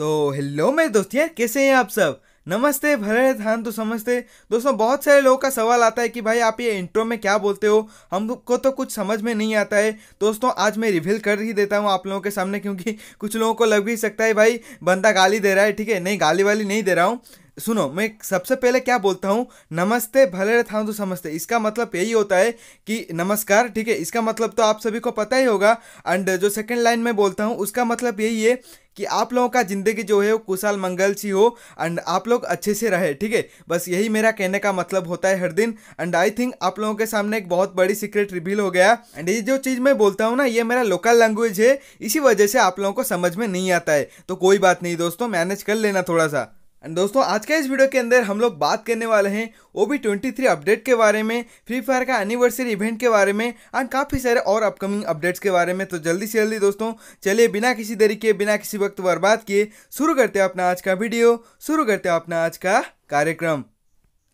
तो हेलो मेरे दोस्त यार कैसे हैं आप सब नमस्ते रहे हाँ थान तो समझते दोस्तों बहुत सारे लोगों का सवाल आता है कि भाई आप ये इंट्रो में क्या बोलते हो हमको तो कुछ समझ में नहीं आता है दोस्तों आज मैं रिवील कर ही देता हूँ आप लोगों के सामने क्योंकि कुछ लोगों को लग भी सकता है भाई बंदा गाली दे रहा है ठीक है नहीं गाली वाली नहीं दे रहा हूँ सुनो मैं सबसे पहले क्या बोलता हूँ नमस्ते भले रहता हूँ तो समझते इसका मतलब यही होता है कि नमस्कार ठीक है इसका मतलब तो आप सभी को पता ही होगा एंड जो सेकंड लाइन में बोलता हूँ उसका मतलब यही है कि आप लोगों का ज़िंदगी जो है वो कुशल मंगल सी हो एंड आप लोग अच्छे से रहे ठीक है बस यही मेरा कहने का मतलब होता है हर दिन एंड आई थिंक आप लोगों के सामने एक बहुत बड़ी सीक्रेट रिवील हो गया एंड ये जो चीज़ मैं बोलता हूँ ना ये मेरा लोकल लैंग्वेज है इसी वजह से आप लोगों को समझ में नहीं आता है तो कोई बात नहीं दोस्तों मैनेज कर लेना थोड़ा सा एंड दोस्तों आज के इस वीडियो के अंदर हम लोग बात करने वाले हैं O B twenty three update के बारे में फ्री फायर का एनिवर्सरी इवेंट के बारे में एंड काफ़ी सारे और अपकमिंग अपडेट्स के बारे में तो जल्दी से जल्दी दोस्तों चलिए बिना किसी तरीके बिना किसी वक्त बर्बाद किए शुरू करते हैं अपना आज का वीडियो शुरू करते हैं अपना आज का कार्यक्रम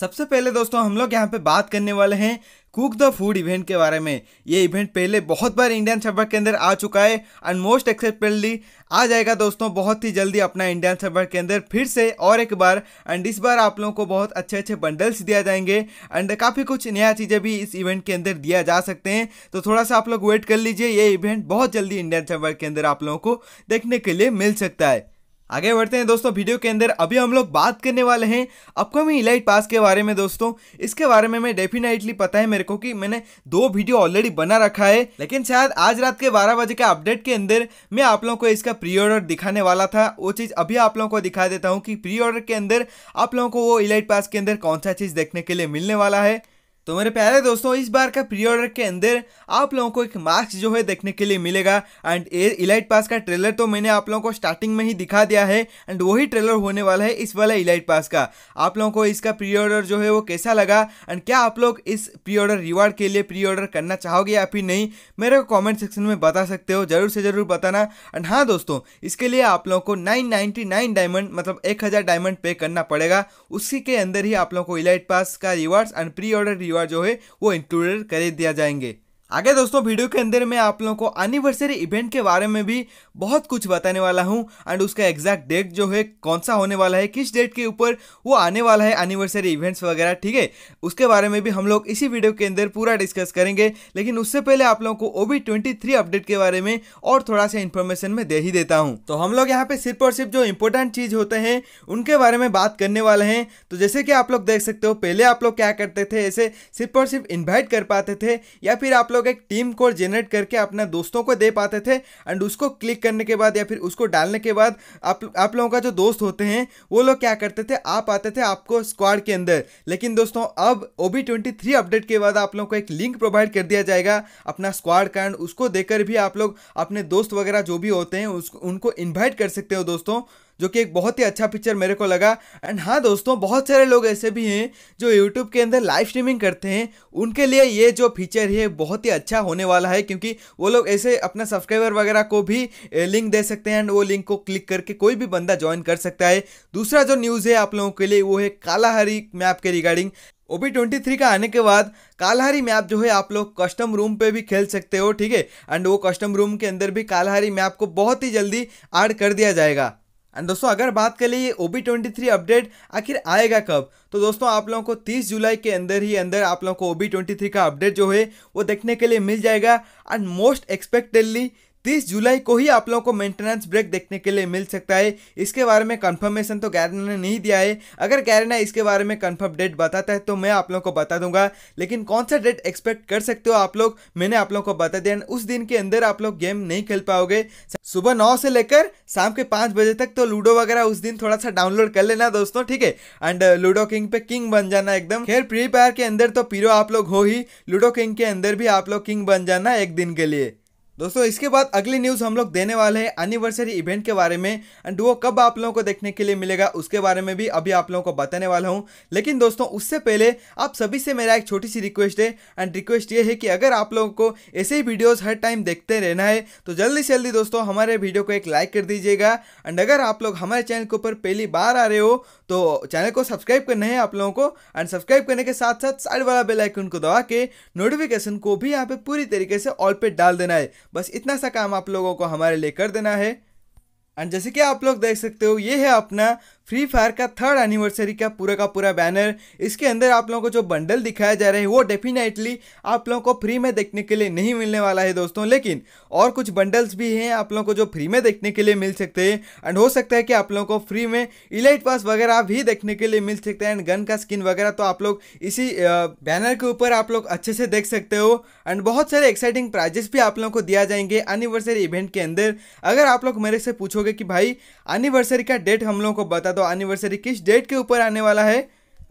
सबसे पहले दोस्तों हम लोग यहाँ पे बात करने वाले हैं कुक द फूड इवेंट के बारे में ये इवेंट पहले बहुत बार इंडियन सर्वर के अंदर आ चुका है एंड मोस्ट एक्सेप्टेडली आ जाएगा दोस्तों बहुत ही जल्दी अपना इंडियन सर्वर के अंदर फिर से और एक बार एंड इस बार आप लोगों को बहुत अच्छे अच्छे बंडल्स दिया जाएंगे एंड काफ़ी कुछ नया चीज़ें भी इस इवेंट के अंदर दिया जा सकते हैं तो थोड़ा सा आप लोग वेट कर लीजिए ये इवेंट बहुत जल्दी इंडियन सर्वर के अंदर आप लोगों को देखने के लिए मिल सकता है आगे बढ़ते हैं दोस्तों वीडियो के अंदर अभी हम लोग बात करने वाले हैं अपकमिंग इलाइट पास के बारे में दोस्तों इसके बारे में मैं डेफिनेटली पता है मेरे को कि मैंने दो वीडियो ऑलरेडी बना रखा है लेकिन शायद आज रात के बारह बजे के अपडेट के अंदर मैं आप लोगों को इसका प्री ऑर्डर दिखाने वाला था वो चीज़ अभी आप लोगों को दिखा देता हूँ कि प्री ऑर्डर के अंदर आप लोगों को वो इलाइट पास के अंदर कौन सा चीज़ देखने के लिए मिलने वाला है तो मेरे प्यारे दोस्तों इस बार का प्री ऑर्डर के अंदर आप लोगों को एक मास्क जो है देखने के लिए मिलेगा एंड इलाइट पास का ट्रेलर तो मैंने आप लोगों को स्टार्टिंग में ही दिखा दिया है एंड वही ट्रेलर होने वाला है इस वाला इलाइट पास का आप लोगों को इसका प्री ऑर्डर जो है वो कैसा लगा एंड क्या आप लोग इस प्री ऑर्डर रिवार्ड के लिए प्री ऑर्डर करना चाहोगे या फिर नहीं मेरे को कॉमेंट सेक्शन में बता सकते हो जरूर से जरूर बताना एंड हाँ दोस्तों इसके लिए आप लोगों को नाइन डायमंड मतलब एक डायमंड पे करना पड़ेगा उसी के अंदर ही आप लोगों को इलाइट पास का reward and pre order reward जो है वो इंक्लूडेड कर दिया जाएंगे आगे दोस्तों वीडियो के अंदर मैं आप लोगों को एनिवर्सरी इवेंट के बारे में भी बहुत कुछ बताने वाला हूं एंड उसका एग्जैक्ट डेट जो है कौन सा होने वाला है किस डेट के ऊपर वो आने वाला है एनिवर्सरी इवेंट्स वगैरह ठीक है उसके बारे में भी हम लोग इसी वीडियो के अंदर पूरा डिस्कस करेंगे लेकिन उससे पहले आप लोगों को ओ ट्वेंटी अपडेट के बारे में और थोड़ा सा इन्फॉर्मेशन में दे ही देता हूँ तो हम लोग यहाँ पे सिर्फ और सिर्फ जो इम्पोर्टेंट चीज़ होते हैं उनके बारे में बात करने वाले हैं तो जैसे कि आप लोग देख सकते हो पहले आप लोग क्या करते थे ऐसे सिर्फ और सिर्फ इन्वाइट कर पाते थे या फिर आप लोग लोग एक टीम कोड जेनरेट करके अपने दोस्तों को दे पाते थे एंड उसको क्लिक करने के बाद या फिर उसको डालने के बाद आप आप लोगों का जो दोस्त होते हैं वो लोग क्या करते थे आप आते थे आपको स्क्वाड के अंदर लेकिन दोस्तों अब O B twenty three update के बाद आप लोगों को एक लिंक प्रोवाइड कर दिया जाएगा अपना स्क्वाड का एंड उसको देकर भी आप लोग अपने दोस्त वगैरह जो भी होते हैं उसको उनको इन्वाइट कर सकते हो दोस्तों जो कि एक बहुत ही अच्छा पिक्चर मेरे को लगा एंड हाँ दोस्तों बहुत सारे लोग ऐसे भी हैं जो यूट्यूब के अंदर लाइव स्ट्रीमिंग करते हैं उनके लिए ये जो फीचर है बहुत ही अच्छा होने वाला है क्योंकि वो लोग ऐसे अपना सब्सक्राइबर वगैरह को भी लिंक दे सकते हैं एंड वो लिंक को क्लिक करके कोई भी बंदा ज्वाइन कर सकता है दूसरा जो न्यूज़ है आप लोगों के लिए वो है कालाहारी मैप के regarding O B twenty three का आने के बाद कालहारी मैप जो है आप लोग कस्टम रूम पे भी खेल सकते हो ठीक है एंड वो कस्टम रूम के अंदर भी कालहारी मैप को बहुत ही जल्दी ऐड कर दिया जाएगा एंड दोस्तों अगर बात कर ये O B twenty three update आखिर आएगा कब तो दोस्तों आप लोगों को 30 जुलाई के अंदर ही अंदर आप लोगों को ओ बी ट्वेंटी थ्री का अपडेट जो है वो देखने के लिए मिल जाएगा एंड मोस्ट एक्सपेक्टेडली तीस जुलाई को ही आप लोगों को मेंटेनेंस ब्रेक देखने के लिए मिल सकता है इसके बारे में कंफर्मेशन तो गैरना ने नहीं दिया है अगर गैरना इसके बारे में कंफर्म डेट बताता है तो मैं आप लोगों को बता दूंगा लेकिन कौन सा डेट एक्सपेक्ट कर सकते हो आप लोग मैंने आप लोगों को बता दिया उस दिन के अंदर आप लोग गेम नहीं खेल पाओगे सुबह नौ से लेकर शाम के पाँच बजे तक तो लूडो वगैरह उस दिन थोड़ा सा डाउनलोड कर लेना दोस्तों ठीक है एंड लूडो किंग पे किंग बन जाना एकदम खेल फ्री फायर के अंदर तो पीरो आप लोग हो ही लूडो किंग के अंदर भी आप लोग किंग बन जाना एक दिन के लिए दोस्तों इसके बाद अगली न्यूज़ हम लोग देने वाले हैं एनिवर्सरी इवेंट के बारे में एंड वो कब आप लोगों को देखने के लिए मिलेगा उसके बारे में भी अभी आप लोगों को बताने वाला हूँ लेकिन दोस्तों उससे पहले आप सभी से मेरा एक छोटी सी रिक्वेस्ट है एंड रिक्वेस्ट ये है कि अगर आप लोगों को ऐसे ही वीडियोज़ हर टाइम देखते रहना है तो जल्दी से जल्दी दोस्तों हमारे वीडियो को एक लाइक कर दीजिएगा एंड अगर आप लोग हमारे चैनल के ऊपर पहली बार आ रहे हो तो चैनल को सब्सक्राइब करना है आप लोगों को एंड सब्सक्राइब करने के साथ साथ साइड वाला बेलाइकन को दबा के नोटिफिकेशन को भी यहाँ पर पूरी तरीके से ऑल पे डाल देना है बस इतना सा काम आप लोगों को हमारे लिए कर देना है एंड जैसे कि आप लोग देख सकते हो ये है अपना फ्री फायर का थर्ड एनिवर्सरी का पूरा का पूरा बैनर इसके अंदर आप लोगों को जो बंडल दिखाया जा रहा है वो डेफिनेटली आप लोगों को फ्री में देखने के लिए नहीं मिलने वाला है दोस्तों लेकिन और कुछ बंडल्स भी हैं आप लोगों को जो फ्री में देखने के लिए मिल सकते हैं एंड हो सकता है कि आप लोगों को फ्री में इलाइट पास वगैरह भी देखने के लिए मिल सकते हैं एंड गन का स्किन वगैरह तो आप लोग इसी बैनर के ऊपर आप लोग अच्छे से देख सकते हो एंड बहुत सारे एक्साइटिंग प्राइजेस भी आप लोगों को दिया जाएंगे एनिवर्सरी इवेंट के अंदर अगर आप लोग मेरे से पूछोगे कि भाई एनिवर्सरी का डेट हम लोगों को बता दो तो एनिवर्सरी किस डेट के ऊपर आने वाला है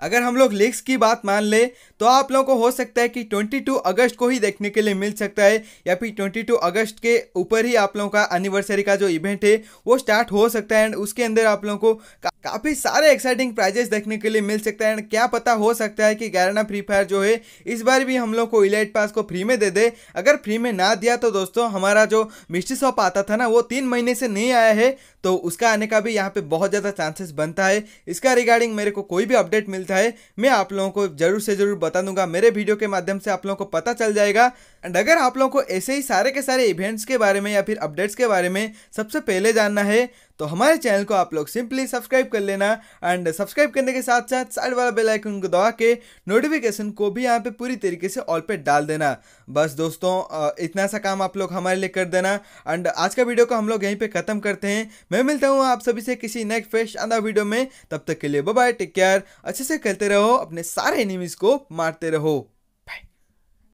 अगर हम लोग लीक्स की बात मान ले तो आप लोगों को हो सकता है कि 22 अगस्त को ही देखने के लिए मिल सकता है या फिर 22 अगस्त के ऊपर ही आप लोगों का एनिवर्सरी का जो इवेंट है वो स्टार्ट हो सकता है एंड उसके अंदर आप लोगों को काफ़ी सारे एक्साइटिंग प्राइजेस देखने के लिए मिल सकता है एंड क्या पता हो सकता है कि गैराना फ्री फायर जो है इस बार भी हम लोग को इलाइट पास को फ्री में दे दे अगर फ्री में ना दिया तो दोस्तों हमारा जो मिस्ट्री शॉप आता था ना वो तीन महीने से नहीं आया है तो उसका आने का भी यहाँ पे बहुत ज़्यादा चांसेस बनता है इसका रिगार्डिंग मेरे को कोई भी अपडेट मिलता है मैं आप लोगों को जरूर से ज़रूर बता दूंगा मेरे वीडियो के माध्यम से आप लोगों को पता चल जाएगा एंड अगर आप लोगों को ऐसे ही सारे के सारे इवेंट्स के बारे में या फिर अपडेट्स के बारे में सबसे पहले जानना है तो हमारे चैनल को आप लोग सिंपली सब्सक्राइब कर लेना एंड सब्सक्राइब करने के साथ साथ साइड वाला बेल आइकन को दबा के नोटिफिकेशन को भी यहाँ पे पूरी तरीके से ऑल पे डाल देना बस दोस्तों इतना सा काम आप लोग हमारे लिए कर देना एंड आज का वीडियो को हम लोग यहीं पर ख़त्म करते हैं मैं मिलता हूँ आप सभी से किसी नेक्स्ट फ्रेश आंदा वीडियो में तब तक के लिए बाय टेक केयर अच्छे से करते रहो अपने सारे एनिमीज़ को मारते रहो